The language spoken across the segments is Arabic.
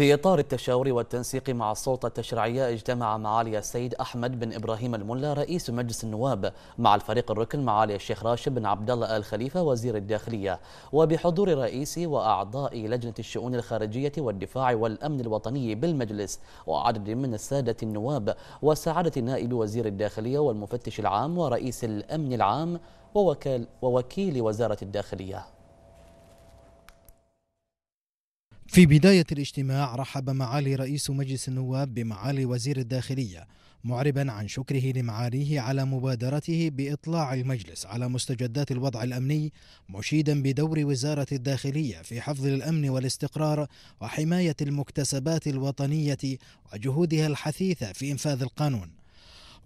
في إطار التشاور والتنسيق مع السلطة التشريعية اجتمع معالي السيد أحمد بن إبراهيم الملا رئيس مجلس النواب مع الفريق الركن معالي الشيخ راشد بن عبد الله آل خليفة وزير الداخلية وبحضور رئيسي وأعضاء لجنة الشؤون الخارجية والدفاع والأمن الوطني بالمجلس وعدد من السادة النواب وسعادة نائب وزير الداخلية والمفتش العام ورئيس الأمن العام ووكال ووكيل وزارة الداخلية في بداية الاجتماع رحب معالي رئيس مجلس النواب بمعالي وزير الداخلية معربا عن شكره لمعاليه على مبادرته بإطلاع المجلس على مستجدات الوضع الأمني مشيدا بدور وزارة الداخلية في حفظ الأمن والاستقرار وحماية المكتسبات الوطنية وجهودها الحثيثة في إنفاذ القانون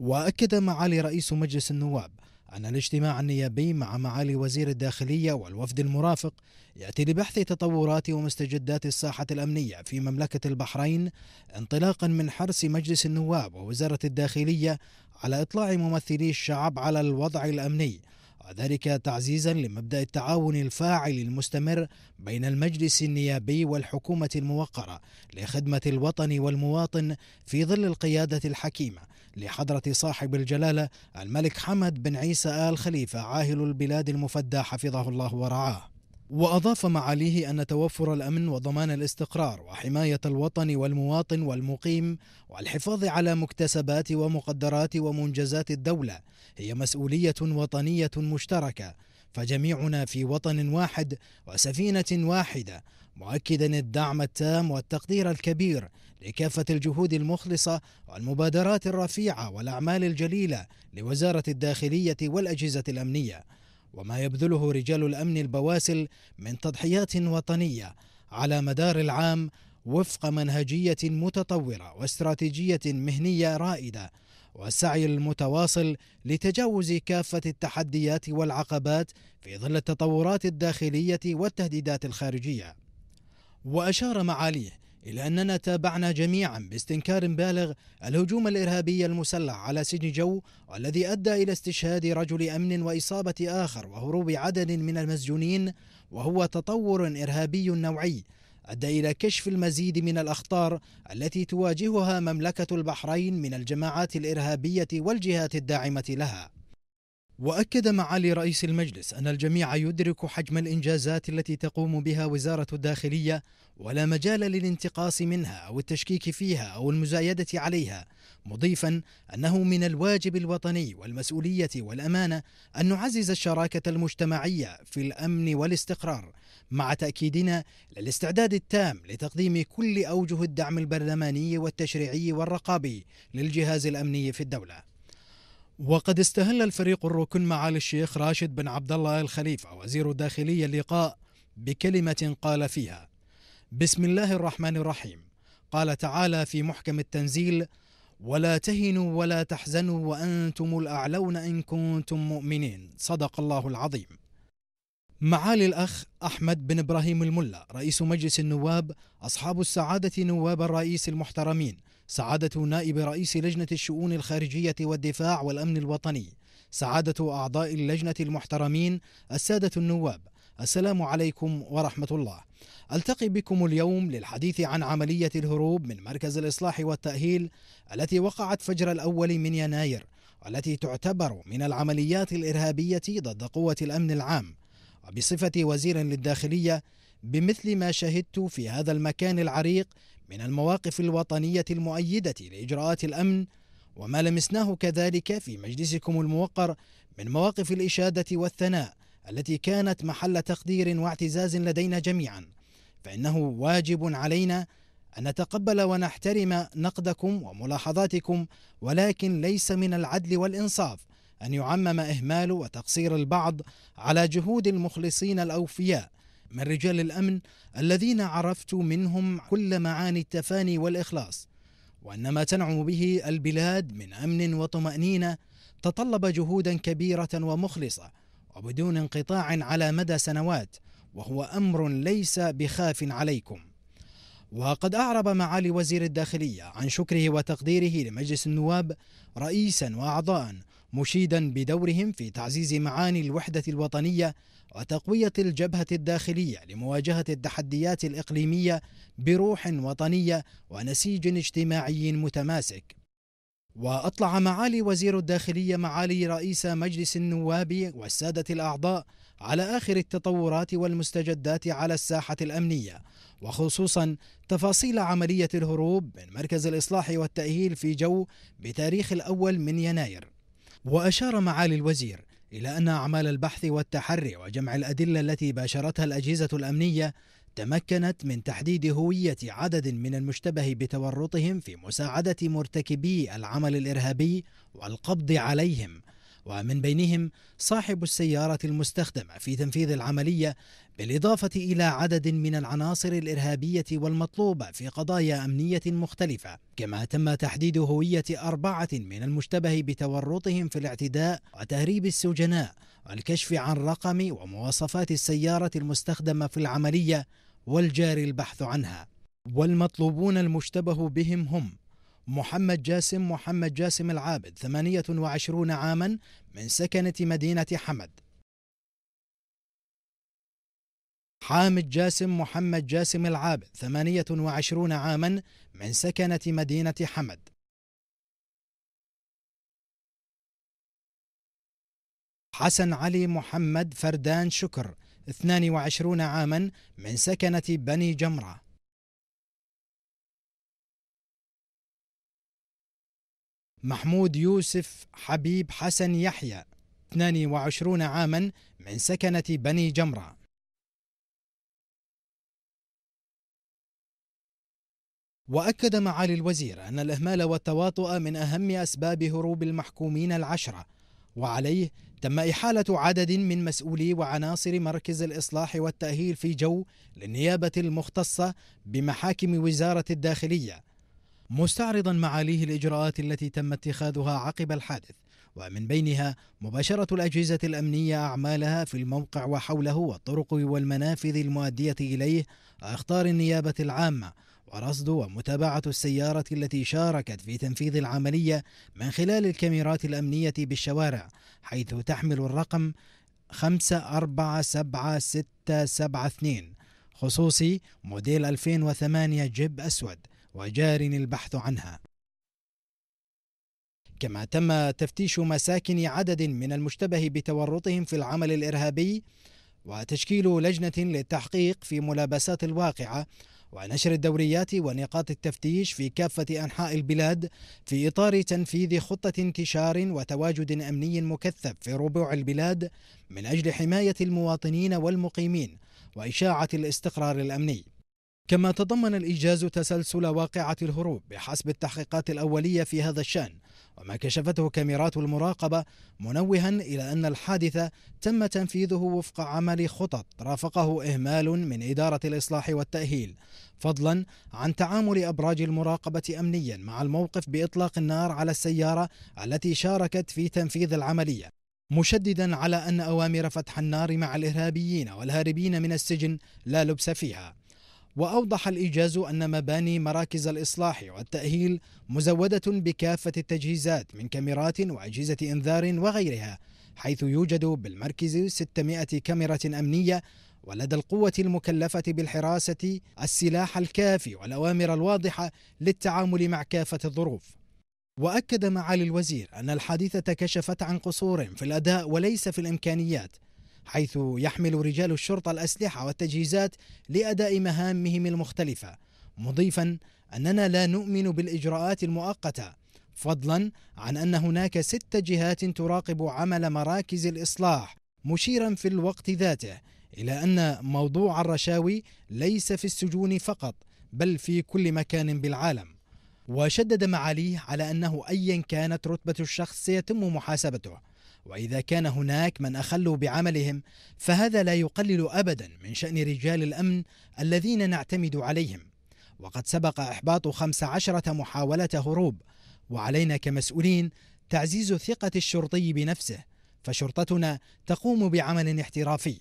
وأكد معالي رئيس مجلس النواب أن الاجتماع النيابي مع معالي وزير الداخلية والوفد المرافق يأتي لبحث تطورات ومستجدات الساحة الأمنية في مملكة البحرين انطلاقا من حرص مجلس النواب ووزارة الداخلية على إطلاع ممثلي الشعب على الوضع الأمني وذلك تعزيزا لمبدا التعاون الفاعل المستمر بين المجلس النيابي والحكومه الموقره لخدمه الوطن والمواطن في ظل القياده الحكيمه لحضره صاحب الجلاله الملك حمد بن عيسى ال خليفه عاهل البلاد المفدى حفظه الله ورعاه وأضاف معاليه أن توفر الأمن وضمان الاستقرار وحماية الوطن والمواطن والمقيم والحفاظ على مكتسبات ومقدرات ومنجزات الدولة هي مسؤولية وطنية مشتركة فجميعنا في وطن واحد وسفينة واحدة مؤكدا الدعم التام والتقدير الكبير لكافة الجهود المخلصة والمبادرات الرفيعة والأعمال الجليلة لوزارة الداخلية والأجهزة الأمنية وما يبذله رجال الامن البواسل من تضحيات وطنيه على مدار العام وفق منهجيه متطوره واستراتيجيه مهنيه رائده والسعي المتواصل لتجاوز كافه التحديات والعقبات في ظل التطورات الداخليه والتهديدات الخارجيه واشار معاليه إلا أننا تابعنا جميعا باستنكار بالغ الهجوم الإرهابي المسلح على سجن جو والذي أدى إلى استشهاد رجل أمن وإصابة آخر وهروب عدد من المسجونين وهو تطور إرهابي نوعي أدى إلى كشف المزيد من الأخطار التي تواجهها مملكة البحرين من الجماعات الإرهابية والجهات الداعمة لها واكد معالي رئيس المجلس ان الجميع يدرك حجم الانجازات التي تقوم بها وزاره الداخليه ولا مجال للانتقاص منها او التشكيك فيها او المزايده عليها مضيفا انه من الواجب الوطني والمسؤوليه والامانه ان نعزز الشراكه المجتمعيه في الامن والاستقرار مع تاكيدنا للاستعداد التام لتقديم كل اوجه الدعم البرلماني والتشريعي والرقابي للجهاز الامني في الدوله وقد استهل الفريق الركن معالي الشيخ راشد بن عبد الله الخليفه وزير الداخليه اللقاء بكلمه قال فيها: بسم الله الرحمن الرحيم. قال تعالى في محكم التنزيل: ولا تهنوا ولا تحزنوا وانتم الاعلون ان كنتم مؤمنين. صدق الله العظيم. معالي الاخ احمد بن ابراهيم الملا رئيس مجلس النواب اصحاب السعاده نواب الرئيس المحترمين سعادة نائب رئيس لجنة الشؤون الخارجية والدفاع والأمن الوطني سعادة أعضاء اللجنة المحترمين السادة النواب السلام عليكم ورحمة الله ألتقي بكم اليوم للحديث عن عملية الهروب من مركز الإصلاح والتأهيل التي وقعت فجر الأول من يناير والتي تعتبر من العمليات الإرهابية ضد قوة الأمن العام وبصفة وزير للداخلية بمثل ما شهدت في هذا المكان العريق من المواقف الوطنية المؤيدة لإجراءات الأمن وما لمسناه كذلك في مجلسكم الموقر من مواقف الإشادة والثناء التي كانت محل تقدير واعتزاز لدينا جميعا فإنه واجب علينا أن نتقبل ونحترم نقدكم وملاحظاتكم ولكن ليس من العدل والإنصاف أن يعمم إهمال وتقصير البعض على جهود المخلصين الأوفياء من رجال الأمن الذين عرفت منهم كل معاني التفاني والإخلاص وأن ما تنعم به البلاد من أمن وطمأنينة تطلب جهودا كبيرة ومخلصة وبدون انقطاع على مدى سنوات وهو أمر ليس بخاف عليكم وقد أعرب معالي وزير الداخلية عن شكره وتقديره لمجلس النواب رئيسا وأعضاء مشيدا بدورهم في تعزيز معاني الوحدة الوطنية وتقوية الجبهة الداخلية لمواجهة التحديات الإقليمية بروح وطنية ونسيج اجتماعي متماسك. وأطلع معالي وزير الداخلية معالي رئيس مجلس النواب والسادة الأعضاء على آخر التطورات والمستجدات على الساحة الأمنية وخصوصا تفاصيل عملية الهروب من مركز الإصلاح والتأهيل في جو بتاريخ الأول من يناير وأشار معالي الوزير إلى أن أعمال البحث والتحري وجمع الأدلة التي باشرتها الأجهزة الأمنية تمكنت من تحديد هوية عدد من المشتبه بتورطهم في مساعدة مرتكبي العمل الإرهابي والقبض عليهم ومن بينهم صاحب السيارة المستخدمة في تنفيذ العملية بالإضافة إلى عدد من العناصر الإرهابية والمطلوبة في قضايا أمنية مختلفة كما تم تحديد هوية أربعة من المشتبه بتورطهم في الاعتداء وتهريب السجناء والكشف عن رقم ومواصفات السيارة المستخدمة في العملية والجاري البحث عنها والمطلوبون المشتبه بهم هم محمد جاسم محمد جاسم العابد 28 عاما من سكنة مدينة حمد حامد جاسم محمد جاسم العابد 28 عاما من سكنة مدينة حمد حسن علي محمد فردان شكر 22 عاما من سكنة بني جمره محمود يوسف حبيب حسن يحيى 22 عاما من سكنة بني جمرة وأكد معالي الوزير أن الإهمال والتواطؤ من أهم أسباب هروب المحكومين العشرة وعليه تم إحالة عدد من مسؤولي وعناصر مركز الإصلاح والتأهيل في جو للنيابة المختصة بمحاكم وزارة الداخلية مستعرضا معاليه الإجراءات التي تم اتخاذها عقب الحادث ومن بينها مباشرة الأجهزة الأمنية أعمالها في الموقع وحوله والطرق والمنافذ المؤدية إليه أخطار النيابة العامة ورصد ومتابعة السيارة التي شاركت في تنفيذ العملية من خلال الكاميرات الأمنية بالشوارع حيث تحمل الرقم 547672 خصوصي موديل 2008 جيب أسود وجار البحث عنها كما تم تفتيش مساكن عدد من المشتبه بتورطهم في العمل الإرهابي وتشكيل لجنة للتحقيق في ملابسات الواقعة ونشر الدوريات ونقاط التفتيش في كافة أنحاء البلاد في إطار تنفيذ خطة انتشار وتواجد أمني مكثف في ربوع البلاد من أجل حماية المواطنين والمقيمين وإشاعة الاستقرار الأمني كما تضمن الإيجاز تسلسل واقعة الهروب بحسب التحقيقات الأولية في هذا الشأن وما كشفته كاميرات المراقبة منوها إلى أن الحادث تم تنفيذه وفق عمل خطط رافقه إهمال من إدارة الإصلاح والتأهيل فضلا عن تعامل أبراج المراقبة أمنيا مع الموقف بإطلاق النار على السيارة التي شاركت في تنفيذ العملية مشددا على أن أوامر فتح النار مع الإرهابيين والهاربين من السجن لا لبس فيها وأوضح الإيجاز أن مباني مراكز الإصلاح والتأهيل مزودة بكافة التجهيزات من كاميرات وأجهزة إنذار وغيرها حيث يوجد بالمركز 600 كاميرا أمنية ولدى القوة المكلفة بالحراسة السلاح الكافي والأوامر الواضحة للتعامل مع كافة الظروف وأكد معالي الوزير أن الحادثة كشفت عن قصور في الأداء وليس في الإمكانيات حيث يحمل رجال الشرطة الأسلحة والتجهيزات لأداء مهامهم المختلفة مضيفا أننا لا نؤمن بالإجراءات المؤقتة فضلا عن أن هناك ست جهات تراقب عمل مراكز الإصلاح مشيرا في الوقت ذاته إلى أن موضوع الرشاوي ليس في السجون فقط بل في كل مكان بالعالم وشدد معاليه على أنه أيا كانت رتبة الشخص سيتم محاسبته وإذا كان هناك من أخلوا بعملهم فهذا لا يقلل أبدا من شأن رجال الأمن الذين نعتمد عليهم وقد سبق إحباط خمس عشرة محاولة هروب وعلينا كمسؤولين تعزيز ثقة الشرطي بنفسه فشرطتنا تقوم بعمل احترافي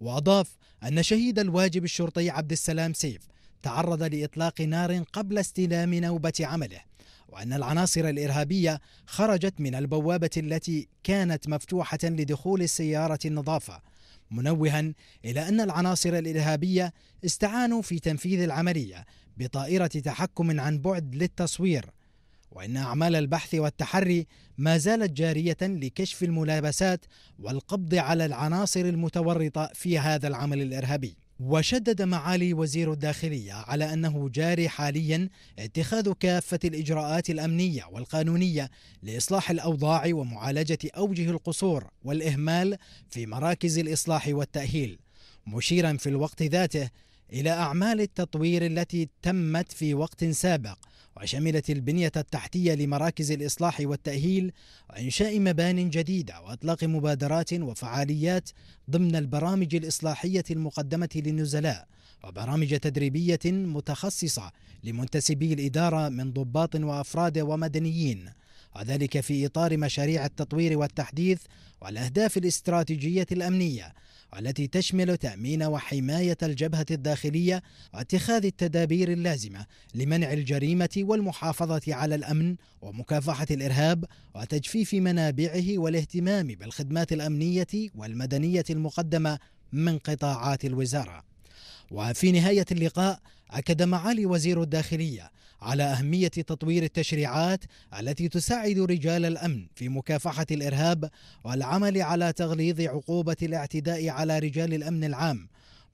وأضاف أن شهيد الواجب الشرطي عبد السلام سيف تعرض لإطلاق نار قبل استلام نوبة عمله وأن العناصر الإرهابية خرجت من البوابة التي كانت مفتوحة لدخول السيارة النظافة منوها إلى أن العناصر الإرهابية استعانوا في تنفيذ العملية بطائرة تحكم عن بعد للتصوير وإن أعمال البحث والتحري ما زالت جارية لكشف الملابسات والقبض على العناصر المتورطة في هذا العمل الإرهابي وشدد معالي وزير الداخلية على أنه جاري حاليا اتخاذ كافة الإجراءات الأمنية والقانونية لإصلاح الأوضاع ومعالجة أوجه القصور والإهمال في مراكز الإصلاح والتأهيل مشيرا في الوقت ذاته إلى أعمال التطوير التي تمت في وقت سابق وشملت البنية التحتية لمراكز الإصلاح والتأهيل وإنشاء مبان جديدة وإطلاق مبادرات وفعاليات ضمن البرامج الإصلاحية المقدمة للنزلاء وبرامج تدريبية متخصصة لمنتسبي الإدارة من ضباط وأفراد ومدنيين وذلك في إطار مشاريع التطوير والتحديث والأهداف الاستراتيجية الأمنية والتي تشمل تأمين وحماية الجبهة الداخلية واتخاذ التدابير اللازمة لمنع الجريمة والمحافظة على الأمن ومكافحة الإرهاب وتجفيف منابعه والاهتمام بالخدمات الأمنية والمدنية المقدمة من قطاعات الوزارة وفي نهاية اللقاء أكد معالي وزير الداخلية على أهمية تطوير التشريعات التي تساعد رجال الأمن في مكافحة الإرهاب والعمل على تغليظ عقوبة الاعتداء على رجال الأمن العام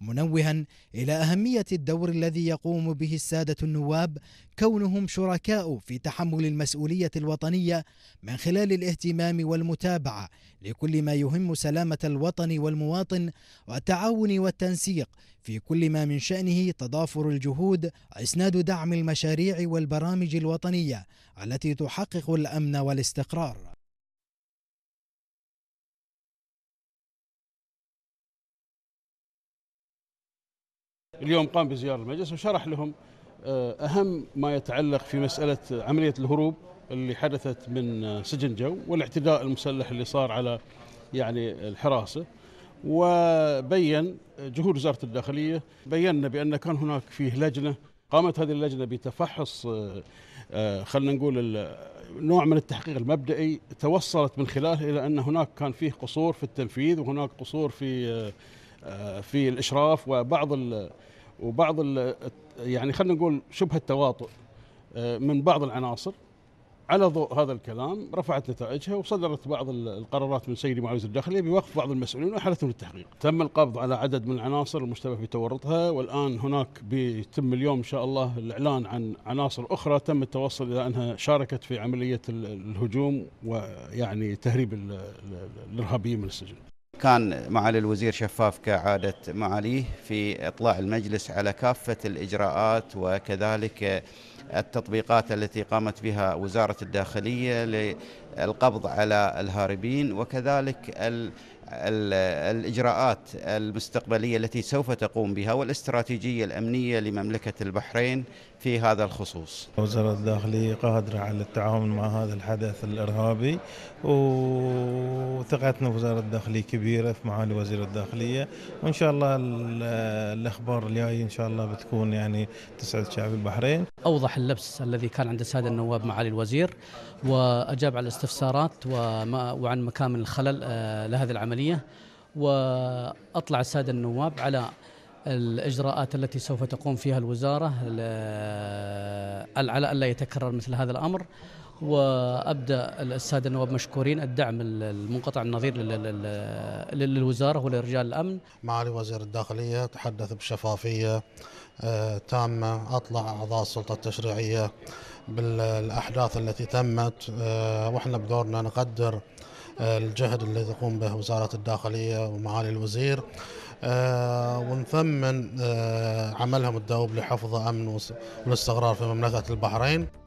منوها إلى أهمية الدور الذي يقوم به السادة النواب كونهم شركاء في تحمل المسؤولية الوطنية من خلال الاهتمام والمتابعة لكل ما يهم سلامة الوطن والمواطن والتعاون والتنسيق في كل ما من شأنه تضافر الجهود إسناد دعم المشاريع والبرامج الوطنية التي تحقق الأمن والاستقرار اليوم قام بزيارة المجلس وشرح لهم آه، أهم ما يتعلق في مسألة عملية الهروب اللي حدثت من آه، سجن جو والاعتداء المسلح اللي صار على يعني الحراسة وبين جهود وزارة الداخلية بينا بأن كان هناك فيه لجنة قامت هذه اللجنة بتفحص آه، خلينا نقول نوع من التحقيق المبدئي توصلت من خلاله إلى أن هناك كان فيه قصور في التنفيذ وهناك قصور في في الإشراف وبعض وبعض يعني خلينا نقول شبه التواطؤ آه، من بعض العناصر على ضوء هذا الكلام رفعت نتائجها وصدرت بعض القرارات من سيدي معاويه الداخليه بوقف بعض المسؤولين واحالتهم للتحقيق. تم القبض على عدد من العناصر المشتبه بتورطها والان هناك بيتم اليوم ان شاء الله الاعلان عن عناصر اخرى تم التوصل الى انها شاركت في عمليه الهجوم ويعني تهريب الارهابيين من السجن. كان معالي الوزير شفاف كعادة معاليه في إطلاع المجلس على كافة الإجراءات وكذلك التطبيقات التي قامت بها وزارة الداخلية للقبض على الهاربين وكذلك ال الإجراءات المستقبلية التي سوف تقوم بها والاستراتيجية الأمنية لمملكة البحرين في هذا الخصوص وزارة الداخلية قادرة على التعامل مع هذا الحدث الإرهابي وثقتنا في وزارة الداخلية كبيرة في معالي وزير الداخلية وإن شاء الله الأخبار الجاية إن شاء الله بتكون يعني تسعد شعب البحرين أوضح صلاح اللبس الذي كان عند السادة النواب معالي الوزير واجاب على الاستفسارات وعن مكامن الخلل آه، لهذه العمليه واطلع السادة النواب على الاجراءات التي سوف تقوم فيها الوزاره على الا يتكرر مثل هذا الامر وابدا الساده النواب مشكورين الدعم المنقطع النظير للوزاره ولرجال الامن. معالي وزير الداخليه تحدث بشفافيه آه، تامه اطلع اعضاء السلطه التشريعيه بالاحداث التي تمت آه، واحنا بدورنا نقدر آه، الجهد الذي تقوم به وزاره الداخليه ومعالي الوزير. ونثمن عملهم الدؤوب لحفظ امن والاستقرار في مملكه البحرين